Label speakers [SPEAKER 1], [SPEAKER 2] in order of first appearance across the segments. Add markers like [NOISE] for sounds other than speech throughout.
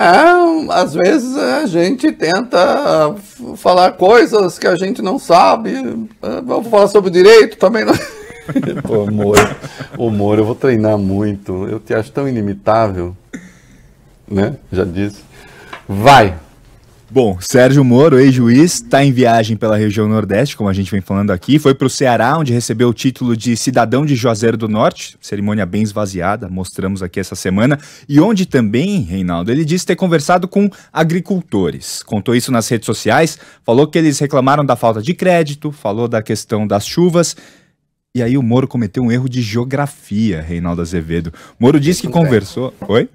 [SPEAKER 1] É, às vezes a gente tenta falar coisas que a gente não sabe. É, vamos falar sobre direito também. Não... É? [LAUGHS] Pô, amor, amor, eu vou treinar muito. Eu te acho tão inimitável, né? Já disse. Vai! Bom, Sérgio Moro, ex-juiz, está em viagem pela
[SPEAKER 2] região Nordeste, como a gente vem falando aqui. Foi para o Ceará, onde recebeu o título de cidadão de Juazeiro do Norte, cerimônia bem esvaziada, mostramos aqui essa semana. E onde também, Reinaldo, ele disse ter conversado com agricultores. Contou isso nas redes sociais, falou que eles reclamaram da falta de crédito, falou da questão das chuvas. E aí o Moro cometeu um erro de
[SPEAKER 1] geografia,
[SPEAKER 2] Reinaldo Azevedo. Moro disse que conversou. Oi?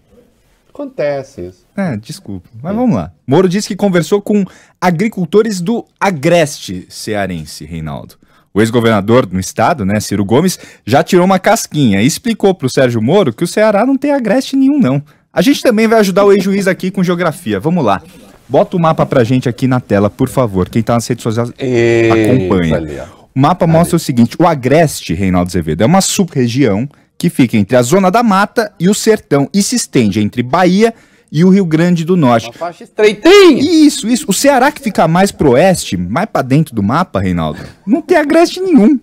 [SPEAKER 1] Acontece isso.
[SPEAKER 2] É, desculpa. Mas vamos lá. Moro disse que conversou com agricultores do Agreste cearense, Reinaldo. O ex-governador do estado, né, Ciro Gomes, já tirou uma casquinha e explicou para o Sérgio Moro que o Ceará não tem agreste nenhum, não. A gente também vai ajudar o ex-juiz aqui com geografia. Vamos lá. Bota o mapa pra gente aqui na tela, por favor. Quem tá nas redes sociais, acompanha. O mapa mostra o seguinte: o Agreste, Reinaldo Azevedo, é uma sub-região que fica entre a Zona da Mata e o Sertão e se estende entre Bahia e o Rio Grande do Norte. Uma faixa estreitinha. Isso, isso. O Ceará que fica mais pro oeste, mais para dentro do mapa, Reinaldo, não tem agreste nenhum.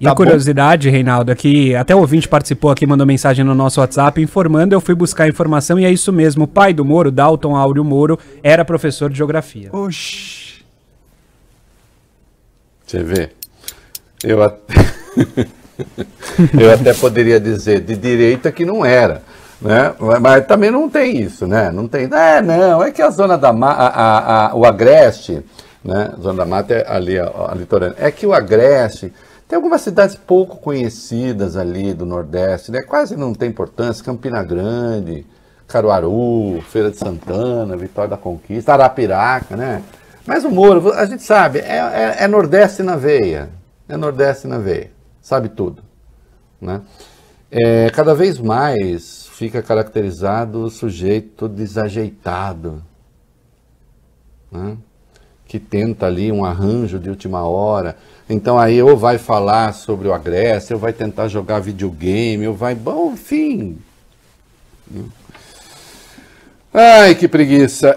[SPEAKER 2] E tá a curiosidade, bom? Reinaldo, é que até o ouvinte participou aqui, mandou mensagem no nosso WhatsApp informando, eu fui buscar a informação e é isso mesmo. O pai do Moro, Dalton Áureo Moro, era professor de geografia. Oxi.
[SPEAKER 1] Você vê. Eu até... [LAUGHS] [LAUGHS] Eu até poderia dizer de direita que não era. Né? Mas também não tem isso, né? Não tem. É, não, é que a zona da mata, a, a, o agreste, né? zona da mata é ali a, a litorânea. É que o agreste tem algumas cidades pouco conhecidas ali do Nordeste, né? Quase não tem importância. Campina Grande, Caruaru, Feira de Santana, Vitória da Conquista, Arapiraca, né? Mas o Moro, a gente sabe, é, é, é Nordeste na veia. É Nordeste na veia sabe tudo. Né? É, cada vez mais fica caracterizado o sujeito desajeitado, né? que tenta ali um arranjo de última hora. Então aí ou vai falar sobre o agreste, ou vai tentar jogar videogame, ou vai... Bom, enfim... Ai, que preguiça.